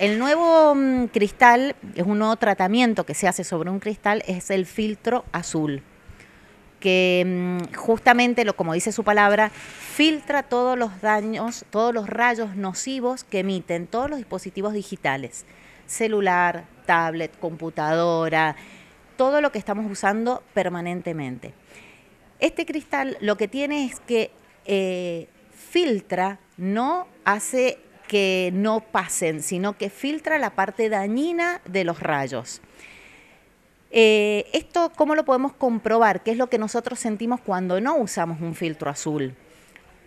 El nuevo mm, cristal es un nuevo tratamiento que se hace sobre un cristal, es el filtro azul que mm, justamente lo como dice su palabra filtra todos los daños, todos los rayos nocivos que emiten todos los dispositivos digitales, celular, tablet, computadora, todo lo que estamos usando permanentemente. Este cristal lo que tiene es que eh, filtra, no hace que no pasen, sino que filtra la parte dañina de los rayos. Eh, esto, ¿cómo lo podemos comprobar? ¿Qué es lo que nosotros sentimos cuando no usamos un filtro azul?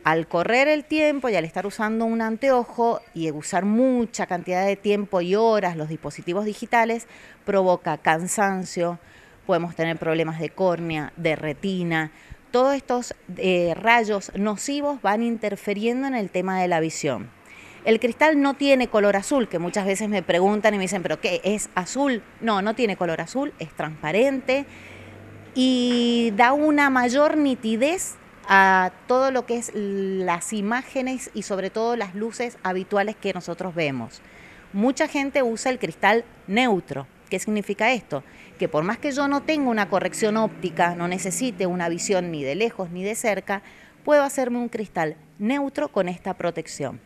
Al correr el tiempo y al estar usando un anteojo y usar mucha cantidad de tiempo y horas los dispositivos digitales, provoca cansancio, podemos tener problemas de córnea, de retina. Todos estos eh, rayos nocivos van interfiriendo en el tema de la visión. El cristal no tiene color azul, que muchas veces me preguntan y me dicen, pero ¿qué es azul? No, no tiene color azul, es transparente y da una mayor nitidez a todo lo que es las imágenes y sobre todo las luces habituales que nosotros vemos. Mucha gente usa el cristal neutro. ¿Qué significa esto? Que por más que yo no tenga una corrección óptica, no necesite una visión ni de lejos ni de cerca, puedo hacerme un cristal neutro con esta protección.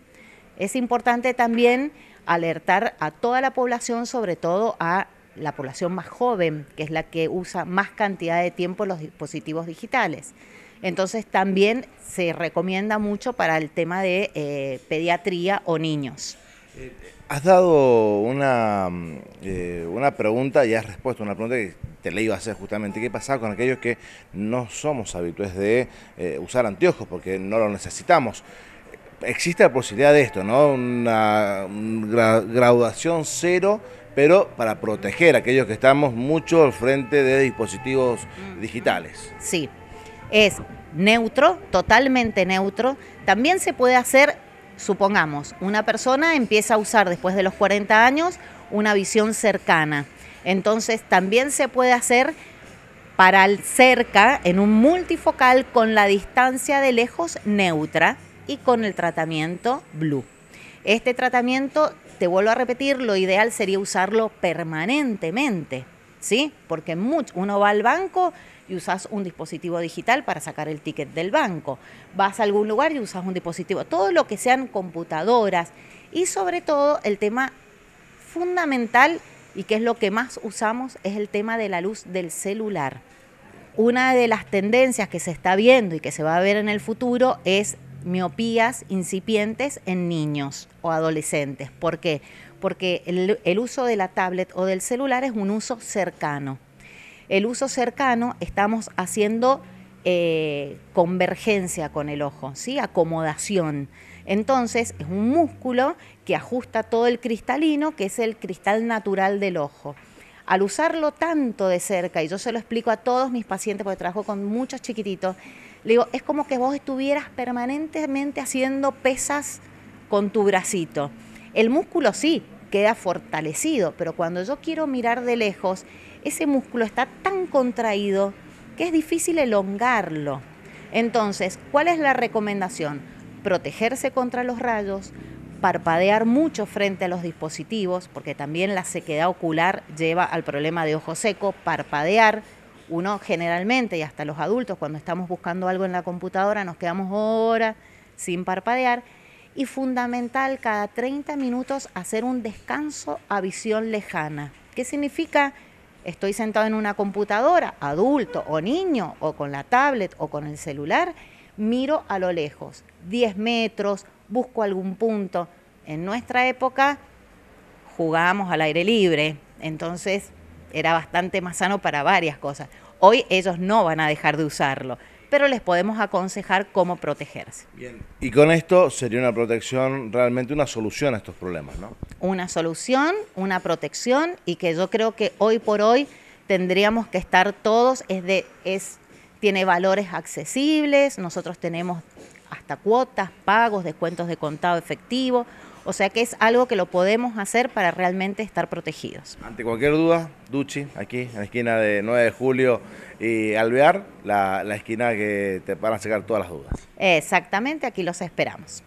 Es importante también alertar a toda la población, sobre todo a la población más joven, que es la que usa más cantidad de tiempo los dispositivos digitales. Entonces también se recomienda mucho para el tema de eh, pediatría o niños. Eh, has dado una, mm, eh, una pregunta y has respuesto una pregunta que te le iba a hacer justamente. ¿Qué pasa con aquellos que no somos habituales de usar anteojos porque no lo necesitamos? existe la posibilidad de esto, ¿no? Una, graduación cero, pero para proteger a aquellos que estamos mucho al frente de dispositivos mm. digitales. Sí, es neutro, totalmente neutro. También se puede hacer, supongamos, una persona empieza a usar después de los 40 años una visión cercana. Entonces también se puede hacer para el cerca en un multifocal con la distancia de lejos neutra y con el tratamiento Blue. Este tratamiento, te vuelvo a repetir, lo ideal sería usarlo permanentemente, ¿sí? Porque uno va al banco y usas un dispositivo digital para sacar el ticket del banco. Vas a algún lugar y usas un dispositivo. Todo lo que sean computadoras y sobre todo el tema fundamental y que es lo que más usamos es el tema de la luz del celular. Una de las tendencias que se está viendo y que se va a ver en el futuro es miopías incipientes en niños o adolescentes. ¿Por qué? Porque el, uso de la tablet o del celular es un uso cercano. El uso cercano estamos haciendo eh, convergencia con el ojo, ¿sí? acomodación. Entonces es un músculo que ajusta todo el cristalino, que es el cristal natural del ojo. Al usarlo tanto de cerca, y yo se lo explico a todos mis pacientes, porque trabajo con muchos chiquititos, le digo, es como que vos estuvieras permanentemente haciendo pesas con tu bracito. El músculo sí, queda fortalecido, pero cuando yo quiero mirar de lejos, ese músculo está tan contraído que es difícil elongarlo. Entonces, ¿cuál es la recomendación? Protegerse contra los rayos, parpadear mucho frente a los dispositivos, porque también la sequedad ocular lleva al problema de ojo seco, parpadear, uno generalmente, y hasta los adultos, cuando estamos buscando algo en la computadora, nos quedamos horas sin parpadear. Y fundamental, cada 30 minutos hacer un descanso a visión lejana. ¿Qué significa? Estoy sentado en una computadora, adulto o niño, o con la tablet o con el celular, miro a lo lejos, 10 metros, busco algún punto. En nuestra época jugábamos al aire libre, entonces era bastante más sano para varias cosas. Hoy ellos no van a dejar de usarlo, pero les podemos aconsejar cómo protegerse. Bien. Y con esto sería una protección, realmente una solución a estos problemas, ¿no? Una solución, una protección y que yo creo que hoy por hoy tendríamos que estar todos, es de, es, tiene valores accesibles, nosotros tenemos hasta cuotas, pagos, descuentos de contado efectivo, o sea que es algo que lo podemos hacer para realmente estar protegidos. Ante cualquier duda, Duchi, aquí en la esquina de 9 de julio y Alvear, la, la esquina que te van a sacar todas las dudas. Exactamente, aquí los esperamos.